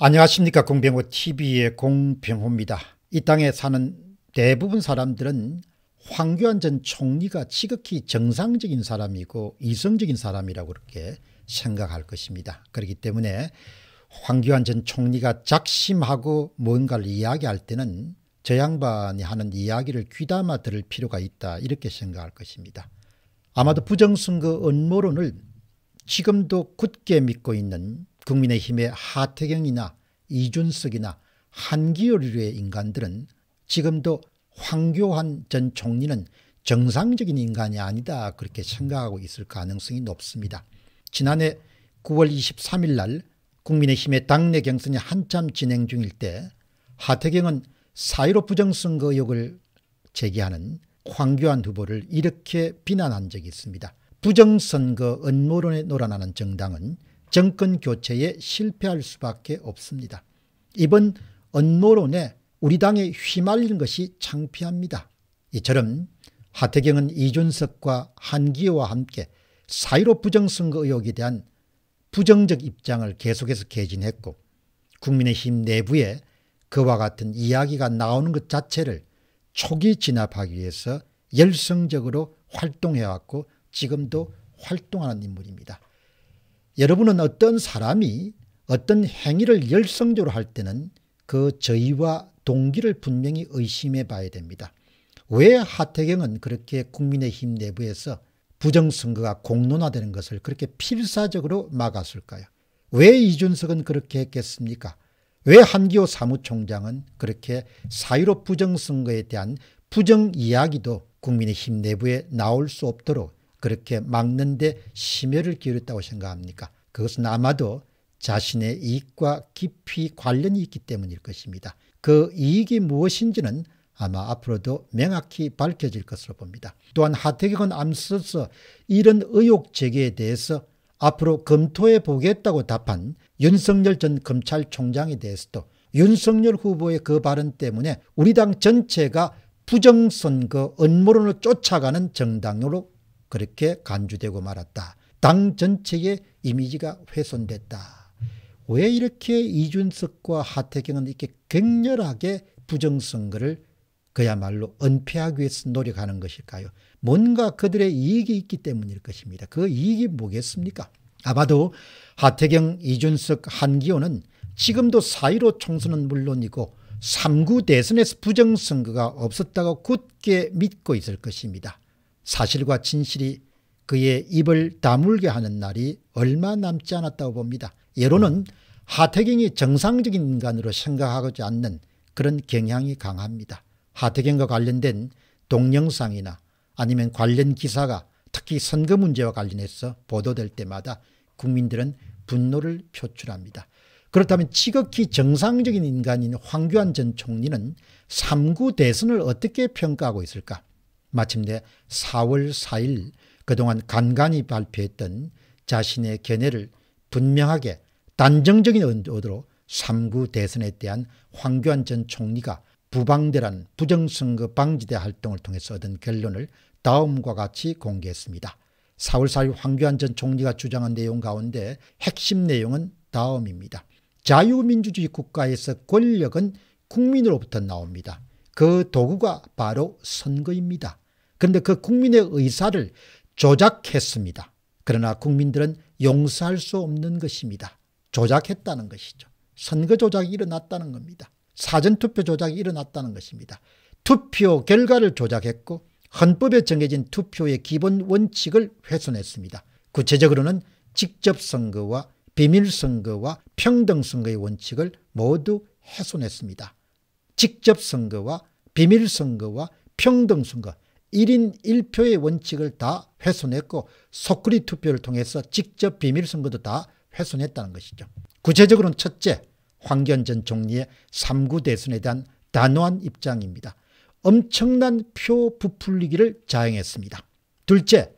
안녕하십니까 공병호 TV의 공병호입니다. 이 땅에 사는 대부분 사람들은 황교안 전 총리가 지극히 정상적인 사람이고 이성적인 사람이라고 그렇게 생각할 것입니다. 그렇기 때문에 황교안 전 총리가 작심하고 뭔가를 이야기할 때는 저 양반이 하는 이야기를 귀담아 들을 필요가 있다 이렇게 생각할 것입니다. 아마도 부정선거 음모론을 지금도 굳게 믿고 있는 국민의힘의 하태경이나 이준석이나 한기열류의 인간들은 지금도 황교안 전 총리는 정상적인 인간이 아니다 그렇게 생각하고 있을 가능성이 높습니다. 지난해 9월 23일 날 국민의힘의 당내 경선이 한참 진행 중일 때 하태경은 사일오 부정선거 의혹을 제기하는 황교안 후보를 이렇게 비난한 적이 있습니다. 부정선거 음모론에 놀아나는 정당은 정권 교체에 실패할 수밖에 없습니다. 이번 언노론에 우리 당에 휘말린 것이 창피합니다. 이처럼 하태경은 이준석과 한기호와 함께 사이로 부정선거 의혹에 대한 부정적 입장을 계속해서 개진했고 국민의힘 내부에 그와 같은 이야기가 나오는 것 자체를 초기 진압하기 위해서 열성적으로 활동해왔고 지금도 활동하는 인물입니다. 여러분은 어떤 사람이 어떤 행위를 열성적으로 할 때는 그 저의와 동기를 분명히 의심해 봐야 됩니다. 왜 하태경은 그렇게 국민의힘 내부에서 부정선거가 공론화되는 것을 그렇게 필사적으로 막았을까요? 왜 이준석은 그렇게 했겠습니까? 왜 한기호 사무총장은 그렇게 사유로 부정선거에 대한 부정 이야기도 국민의힘 내부에 나올 수 없도록 그렇게 막는데 심혈을 기울였다고 생각합니까? 그것은 아마도 자신의 이익과 깊이 관련이 있기 때문일 것입니다. 그 이익이 무엇인지는 아마 앞으로도 명확히 밝혀질 것으로 봅니다. 또한 하태경은 암스서 이런 의혹 제기에 대해서 앞으로 검토해 보겠다고 답한 윤석열 전 검찰총장에 대해서도 윤석열 후보의 그 발언 때문에 우리 당 전체가 부정선거 음모론을 쫓아가는 정당으로 그렇게 간주되고 말았다. 당 전체의 이미지가 훼손됐다. 왜 이렇게 이준석과 하태경은 이렇게 격렬하게 부정선거를 그야말로 은폐하기 위해서 노력하는 것일까요? 뭔가 그들의 이익이 있기 때문일 것입니다. 그 이익이 뭐겠습니까? 아마도 하태경, 이준석, 한기호는 지금도 4.15 총선은 물론이고 3구 대선에서 부정선거가 없었다고 굳게 믿고 있을 것입니다. 사실과 진실이 그의 입을 다물게 하는 날이 얼마 남지 않았다고 봅니다. 여론은 하태경이 정상적인 인간으로 생각하지 않는 그런 경향이 강합니다. 하태경과 관련된 동영상이나 아니면 관련 기사가 특히 선거 문제와 관련해서 보도될 때마다 국민들은 분노를 표출합니다. 그렇다면 지극히 정상적인 인간인 황교안 전 총리는 3구 대선을 어떻게 평가하고 있을까? 마침내 4월 4일 그동안 간간히 발표했던 자신의 견해를 분명하게 단정적인 언어로 3구 대선에 대한 황교안 전 총리가 부방대란 부정선거 방지대 활동을 통해서 얻은 결론을 다음과 같이 공개했습니다. 4월 4일 황교안 전 총리가 주장한 내용 가운데 핵심 내용은 다음입니다. 자유민주주의 국가에서 권력은 국민으로부터 나옵니다. 그 도구가 바로 선거입니다. 그런데 그 국민의 의사를 조작했습니다. 그러나 국민들은 용서할 수 없는 것입니다. 조작했다는 것이죠. 선거 조작이 일어났다는 겁니다. 사전투표 조작이 일어났다는 것입니다. 투표 결과를 조작했고 헌법에 정해진 투표의 기본 원칙을 훼손했습니다. 구체적으로는 직접 선거와 비밀 선거와 평등 선거의 원칙을 모두 훼손했습니다. 직접 선거와 비밀선거와 평등선거 1인 1표의 원칙을 다 훼손했고 속그리 투표를 통해서 직접 비밀선거도 다 훼손했다는 것이죠. 구체적으로는 첫째 황교안 전 총리의 3구 대선에 대한 단호한 입장입니다. 엄청난 표 부풀리기를 자행했습니다. 둘째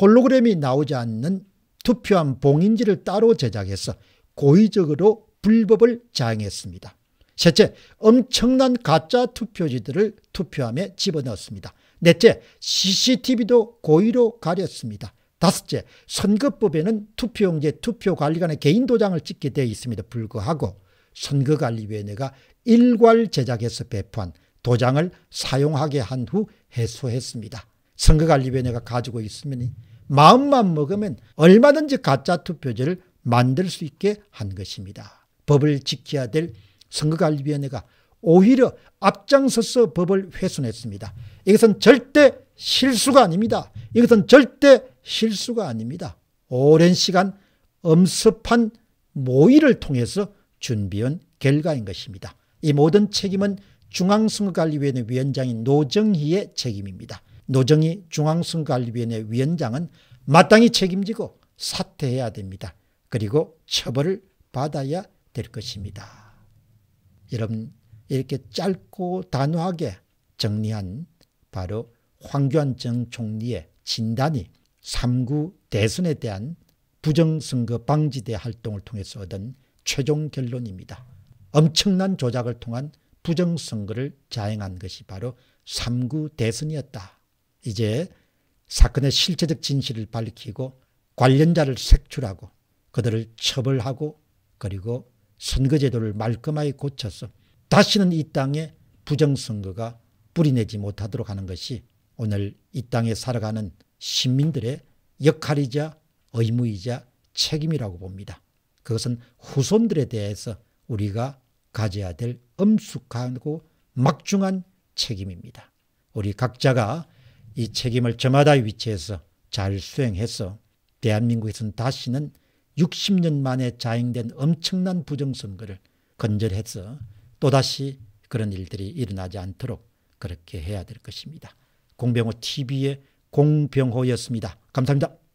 홀로그램이 나오지 않는 투표한 봉인지를 따로 제작해서 고의적으로 불법을 자행했습니다. 셋째, 엄청난 가짜 투표지들을 투표함에 집어넣었습니다. 넷째, CCTV도 고의로 가렸습니다. 다섯째, 선거법에는 투표용지에 투표관리관의 개인 도장을 찍게 되어 있습니다 불구하고 선거관리위원회가 일괄 제작해서 배포한 도장을 사용하게 한 후 해소했습니다. 선거관리위원회가 가지고 있으면 마음만 먹으면 얼마든지 가짜 투표지를 만들 수 있게 한 것입니다. 법을 지켜야 될 선거관리위원회가 오히려 앞장서서 법을 훼손했습니다. 이것은 절대 실수가 아닙니다. 이것은 절대 실수가 아닙니다. 오랜 시간 엄습한 모의를 통해서 준비한 결과인 것입니다. 이 모든 책임은 중앙선거관리위원회 위원장인 노정희의 책임입니다. 노정희 중앙선거관리위원회 위원장은 마땅히 책임지고 사퇴해야 됩니다. 그리고 처벌을 받아야 될 것입니다. 여러분 이렇게 짧고 단호하게 정리한 바로 황교안 전 총리의 진단이 3구 대선에 대한 부정선거 방지대 활동을 통해서 얻은 최종 결론입니다. 엄청난 조작을 통한 부정선거를 자행한 것이 바로 3구 대선이었다. 이제 사건의 실체적 진실을 밝히고 관련자를 색출하고 그들을 처벌하고 그리고 선거제도를 말끔하게 고쳐서 다시는 이 땅에 부정선거가 뿌리내지 못하도록 하는 것이 오늘 이 땅에 살아가는 시민들의 역할이자 의무이자 책임이라고 봅니다. 그것은 후손들에 대해서 우리가 가져야 될 엄숙하고 막중한 책임입니다. 우리 각자가 이 책임을 저마다의 위치해서잘 수행해서 대한민국에서는 다시는 60년 만에 자행된 엄청난 부정선거를 건절해서 또다시 그런 일들이 일어나지 않도록 그렇게 해야 될 것입니다. 공병호 TV의 공병호였습니다. 감사합니다.